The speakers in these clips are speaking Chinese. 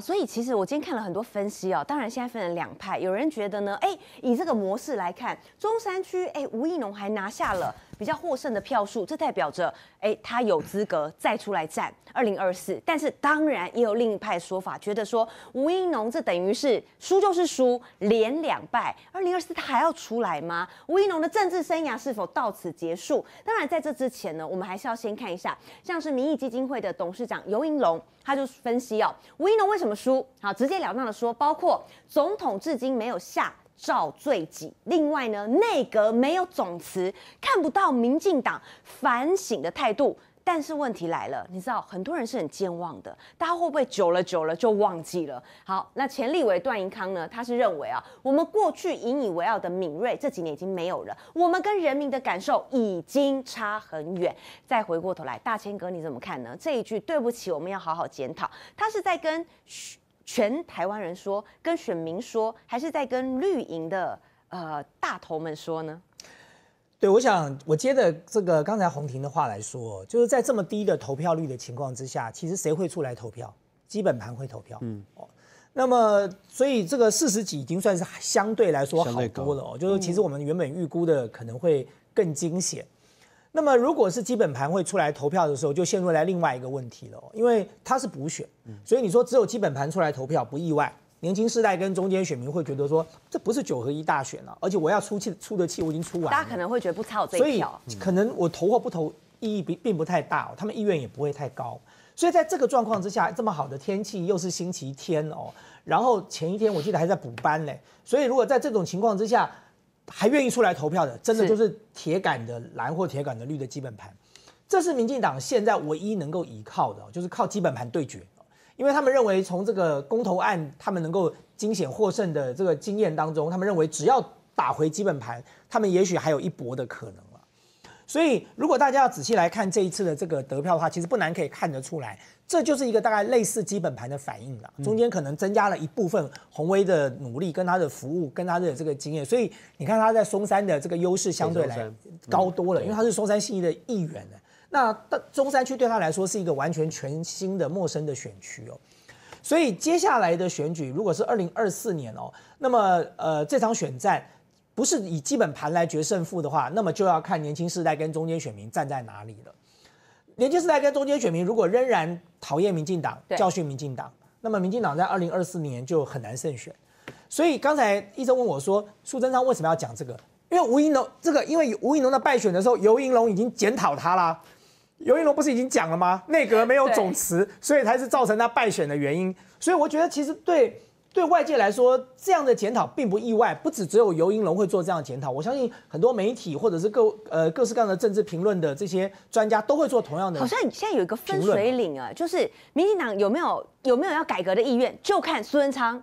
所以其实我今天看了很多分析哦，当然现在分了两派，有人觉得呢，哎，以这个模式来看，中山区，哎，吴益农还拿下了。比较获胜的票数，这代表着，哎，他有资格再出来战二零二四。但是当然也有另一派说法，觉得说吴怡农这等于是输就是输，连两败，二零二四他还要出来吗？吴怡农的政治生涯是否到此结束？当然在这之前呢，我们还是要先看一下，像是民意基金会的董事长尤银龙，他就分析哦，吴怡农为什么输？好，直截了当的说，包括总统至今没有下。照罪己。另外呢，内阁没有总辞，看不到民进党反省的态度。但是问题来了，你知道很多人是很健忘的，大家会不会久了久了就忘记了？好，那钱立伟、段银康呢？他是认为啊，我们过去引以为傲的敏锐，这几年已经没有了。我们跟人民的感受已经差很远。再回过头来，大千哥你怎么看呢？这一句对不起，我们要好好检讨。他是在跟全台湾人说，跟选民说，还是在跟绿营的呃大头们说呢？对，我想我接着这个刚才洪婷的话来说，就是在这么低的投票率的情况之下，其实谁会出来投票？基本盘会投票。嗯，哦，那么所以这个四十几已经算是相对来说好多了哦，就是其实我们原本预估的可能会更惊险。那么，如果是基本盘会出来投票的时候，就陷入在另外一个问题了，因为它是补选，所以你说只有基本盘出来投票不意外，年轻世代跟中间选民会觉得说这不是九合一大选了，而且我要出气出的气我已经出完，大家可能会觉得不差我这一票，可能我投或不投意义并并不太大，他们意愿也不会太高，所以在这个状况之下，这么好的天气又是星期天哦，然后前一天我记得还在补班呢，所以如果在这种情况之下。还愿意出来投票的，真的就是铁杆的蓝或铁杆的绿的基本盘。这是民进党现在唯一能够依靠的，就是靠基本盘对决。因为他们认为，从这个公投案他们能够惊险获胜的这个经验当中，他们认为只要打回基本盘，他们也许还有一搏的可能。所以，如果大家要仔细来看这一次的这个得票的话，其实不难可以看得出来，这就是一个大概类似基本盘的反应了。中间可能增加了一部分宏威的努力，跟他的服务，跟他的这个经验。所以你看他在松山的这个优势相对来高多了，因为他是松山信义的议员呢。那但中山区对他来说是一个完全全新的陌生的选区哦。所以接下来的选举，如果是二零二四年哦，那么呃这场选战。不是以基本盘来决胜负的话，那么就要看年轻世代跟中间选民站在哪里了。年轻世代跟中间选民如果仍然讨厌民进党，教训民进党，那么民进党在二零二四年就很难胜选。所以刚才医生问我说，苏贞昌为什么要讲这个？因为吴怡龙这个，因为吴怡龙的败选的时候，尤怡龙已经检讨他啦。尤怡龙不是已经讲了吗？内阁没有总辞，所以才是造成他败选的原因。所以我觉得其实对。对外界来说，这样的检讨并不意外，不只只有尤盈龙会做这样的检讨，我相信很多媒体或者是各呃各式各样的政治评论的这些专家都会做同样的。好像现在有一个分水岭啊，就是民进党有没有有没有要改革的意愿，就看苏贞昌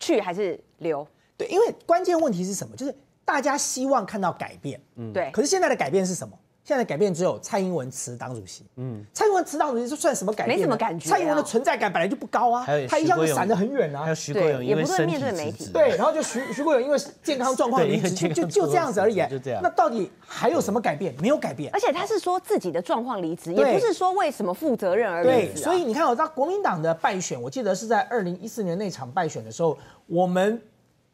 去还是留。对，因为关键问题是什么？就是大家希望看到改变，嗯，对。可是现在的改变是什么？现在改变只有蔡英文辞党主席，嗯，蔡英文辞党主席这算什么改变？没什么改变。蔡英文的存在感本来就不高啊，他一徐国闪得很远啊。还有徐国勇，因为身体。也不对，面对媒体。对，然后就徐徐国勇因为健康状况离职，就就这样子而已。就这样。那到底还有什么改变？没有改变。而且他是说自己的状况离职，也不是说为什么负责任而已、职。对，所以你看，我他国民党的败选，我记得是在二零一四年那场败选的时候，我们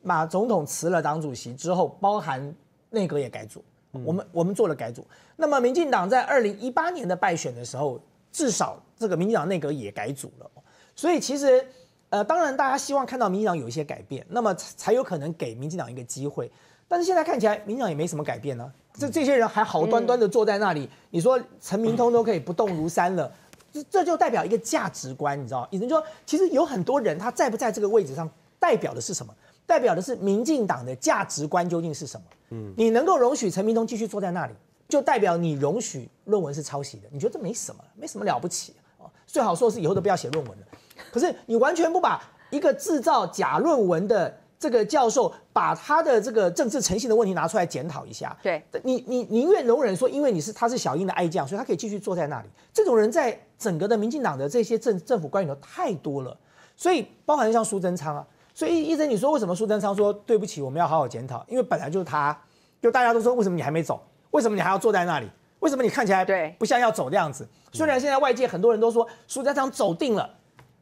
马总统辞了党主席之后，包含内阁也改组。我们我们做了改组，那么民进党在二零一八年的败选的时候，至少这个民进党内阁也改组了，所以其实，呃，当然大家希望看到民进党有一些改变，那么才才有可能给民进党一个机会，但是现在看起来民进党也没什么改变呢，这这些人还好端端的坐在那里，你说陈明通都可以不动如山了，这这就代表一个价值观，你知道也就是就说，其实有很多人他在不在这个位置上，代表的是什么？代表的是民进党的价值观究竟是什么？嗯，你能够容许陈明通继续坐在那里，就代表你容许论文是抄袭的。你觉得这没什么，没什么了不起啊？最好说是以后都不要写论文了。可是你完全不把一个制造假论文的这个教授，把他的这个政治诚信的问题拿出来检讨一下。对，你你宁愿容忍说，因为你是他是小英的爱将，所以他可以继续坐在那里。这种人在整个的民进党的这些政政府官员都太多了，所以包含像苏贞昌啊。所以，医生，你说为什么苏贞昌说对不起，我们要好好检讨？因为本来就是他，就大家都说为什么你还没走？为什么你还要坐在那里？为什么你看起来不像要走的样子？虽然现在外界很多人都说苏贞昌走定了，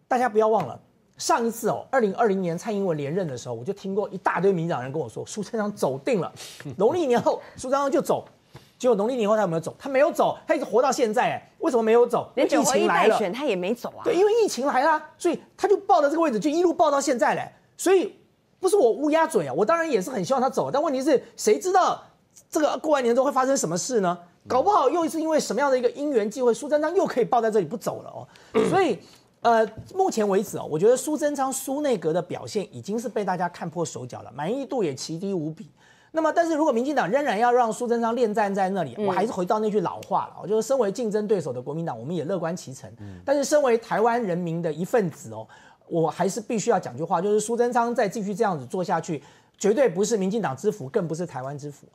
大家不要忘了，上一次哦，二零二零年蔡英文连任的时候，我就听过一大堆民调人跟我说，苏贞昌走定了，农历年后苏贞昌就走。结果农历年后他有没有走？他没有走，他一直活到现在。哎，为什么没有走？连疫情来了，他也没走啊。对，因为疫情来了，所以他就抱了这个位置，就一路抱到现在嘞。所以不是我乌鸦嘴啊，我当然也是很希望他走，但问题是谁知道这个过完年之后会发生什么事呢？搞不好又是因为什么样的一个因缘际会，苏贞昌又可以抱在这里不走了哦。所以呃，目前为止哦，我觉得苏贞昌苏内阁的表现已经是被大家看破手脚了，满意度也奇低无比。那么，但是如果民进党仍然要让苏贞昌恋战在那里，我还是回到那句老话了，我就身为竞争对手的国民党，我们也乐观其成。但是身为台湾人民的一份子哦。我还是必须要讲句话，就是苏贞昌再继续这样子做下去，绝对不是民进党之福，更不是台湾之福。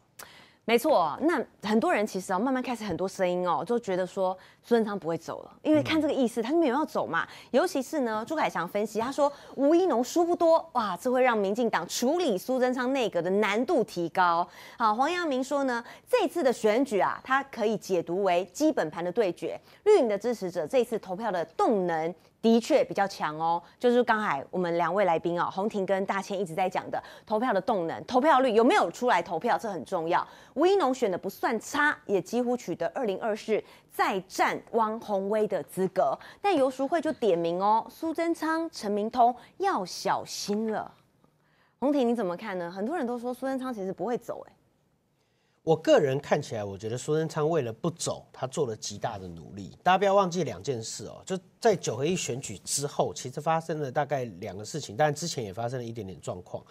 没错，那很多人其实啊，慢慢开始很多声音哦，就觉得说苏贞昌不会走了，因为看这个意思，他没有要走嘛。尤其是呢，朱凯翔分析他说吴一农输不多哇，这会让民进党处理苏贞昌内阁的难度提高。好，黄阳明说呢，这次的选举啊，他可以解读为基本盘的对决，绿营的支持者这次投票的动能。的确比较强哦，就是刚才我们两位来宾哦，洪婷跟大千一直在讲的投票的动能、投票率有没有出来投票，这很重要。吴益农选的不算差，也几乎取得二零二四再战汪宏威的资格，但游淑慧就点名哦，苏贞昌、陈明通要小心了。洪婷你怎么看呢？很多人都说苏贞昌其实不会走，哎。我个人看起来，我觉得苏贞昌为了不走，他做了极大的努力。大家不要忘记两件事哦，就在九合一选举之后，其实发生了大概两个事情，但之前也发生了一点点状况。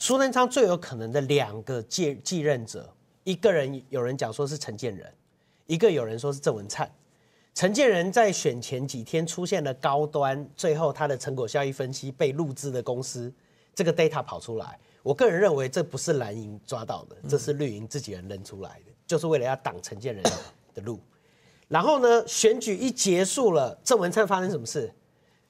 苏贞昌最有可能的两个继继任者，一个人有人讲说是陈建仁，一个有人说是郑文灿。陈建仁在选前几天出现了高端，最后他的成果效益分析被录制的公司这个 data 跑出来。我个人认为这不是蓝营抓到的，这是绿营自己人扔出来的，就是为了要挡陈建仁的路。然后呢，选举一结束了，郑文灿发生什么事？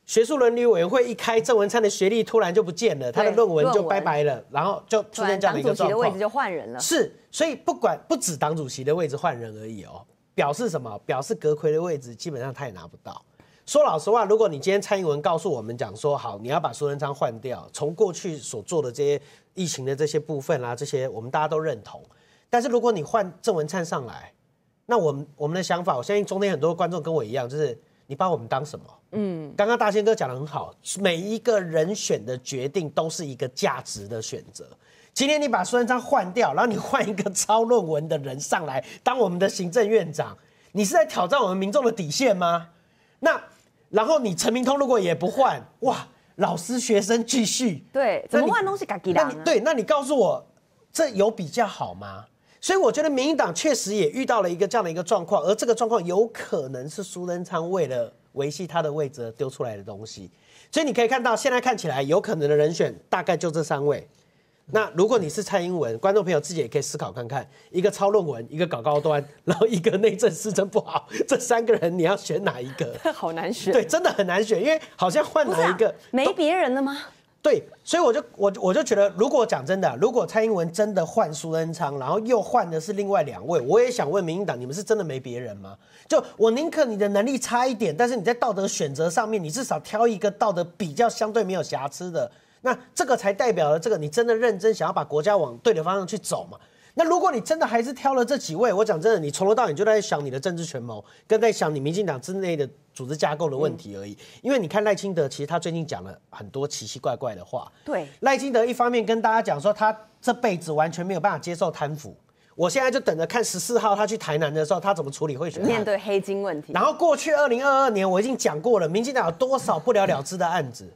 学术伦理委员会一开，郑文灿的学历突然就不见了，他的论文就拜拜了，然后就出现这样的一个状况。党主席的位置就换人了。是，所以不管不止党主席的位置换人而已哦，表示什么？表示阁魁的位置基本上他也拿不到。说老实话，如果你今天蔡英文告诉我们讲说好，你要把苏贞昌换掉，从过去所做的这些疫情的这些部分啊，这些我们大家都认同。但是如果你换郑文灿上来，那我们我们的想法，我相信中间很多观众跟我一样，就是你把我们当什么？嗯，刚刚大仙哥讲的很好，每一个人选的决定都是一个价值的选择。今天你把苏贞昌换掉，然后你换一个抄 论文的人上来当我们的行政院长，你是在挑战我们民众的底线吗？那？然后你陈明通如果也不换，哇，老师学生继续对怎么换东西给给他对，那你告诉我，这有比较好吗？所以我觉得民进党确实也遇到了一个这样的一个状况，而这个状况有可能是苏贞昌为了维系他的位置丢出来的东西。所以你可以看到，现在看起来有可能的人选大概就这三位。那如果你是蔡英文，观众朋友自己也可以思考看看，一个抄论文，一个搞高端，然后一个内政施政不好，这三个人你要选哪一个？好难选。对，真的很难选，因为好像换哪一个没别人了吗？对，所以我就我我就觉得，如果讲真的，如果蔡英文真的换苏恩昌，然后又换的是另外两位，我也想问民进党，你们是真的没别人吗？就我宁可你的能力差一点，但是你在道德选择上面，你至少挑一个道德比较相对没有瑕疵的。那这个才代表了这个你真的认真想要把国家往对的方向去走嘛？那如果你真的还是挑了这几位，我讲真的，你从头到尾就在想你的政治权谋，跟在想你民进党之内的组织架构的问题而已。因为你看赖清德，其实他最近讲了很多奇奇怪怪的话。对，赖清德一方面跟大家讲说他这辈子完全没有办法接受贪腐，我现在就等着看十四号他去台南的时候他怎么处理会选，面对黑金问题。然后过去二零二二年我已经讲过了，民进党有多少不了了之的案子。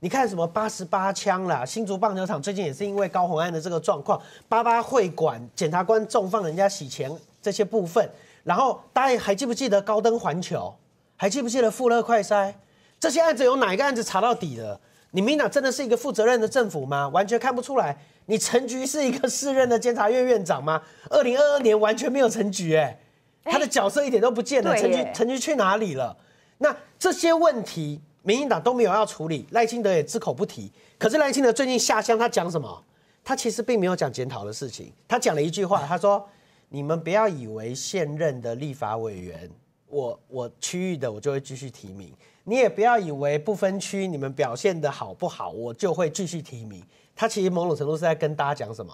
你看什么八十八枪啦，新竹棒球场最近也是因为高红安的这个状况，八八会馆检察官重放人家洗钱这些部分，然后大家还记不记得高登环球，还记不记得富乐快筛？这些案子有哪一个案子查到底的？你民党真的是一个负责任的政府吗？完全看不出来。你陈局是一个市任的监察院院长吗？二零二二年完全没有陈局哎，他的角色一点都不见了。陈局陈局去哪里了？那这些问题。民进党都没有要处理，赖清德也只口不提。可是赖清德最近下乡，他讲什么？他其实并没有讲检讨的事情，他讲了一句话，他说：“你们不要以为现任的立法委员，我我区域的我就会继续提名，你也不要以为不分区你们表现的好不好，我就会继续提名。”他其实某种程度是在跟大家讲什么？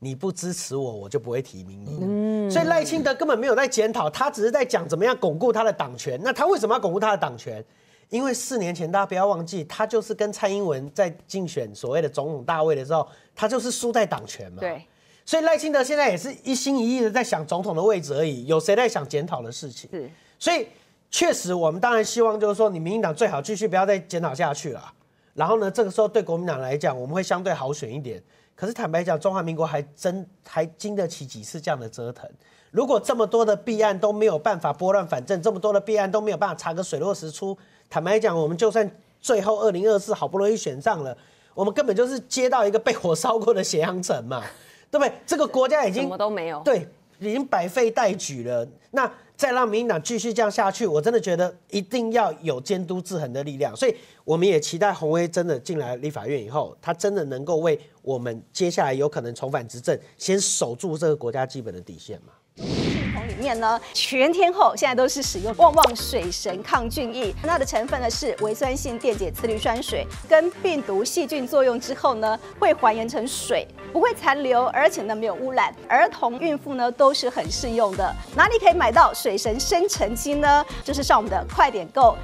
你不支持我，我就不会提名你。嗯，所以赖清德根本没有在检讨，他只是在讲怎么样巩固他的党权。那他为什么要巩固他的党权？因为四年前，大家不要忘记，他就是跟蔡英文在竞选所谓的总统大位的时候，他就是输在党权嘛。对。所以赖清德现在也是一心一意的在想总统的位置而已，有谁在想检讨的事情？所以确实，我们当然希望就是说，你民进党最好继续不要再检讨下去了。然后呢，这个时候对国民党来讲，我们会相对好选一点。可是坦白讲，中华民国还真还经得起几次这样的折腾。如果这么多的弊案都没有办法拨乱反正，这么多的弊案都没有办法查个水落石出。坦白讲，我们就算最后二零二四好不容易选上了，我们根本就是接到一个被火烧过的咸阳城嘛，对不对？这个国家已经什么都没有，对，已经百废待举了。那再让民进党继续这样下去，我真的觉得一定要有监督制衡的力量。所以我们也期待洪威真的进来立法院以后，他真的能够为我们接下来有可能重返执政，先守住这个国家基本的底线嘛。里面呢，全天候现在都是使用旺旺水神抗菌液，它的成分呢是微酸性电解次氯酸水，跟病毒细菌作用之后呢，会还原成水，不会残留，而且呢没有污染，儿童、孕妇呢都是很适用的。哪里可以买到水神生成机呢？就是上我们的快点购。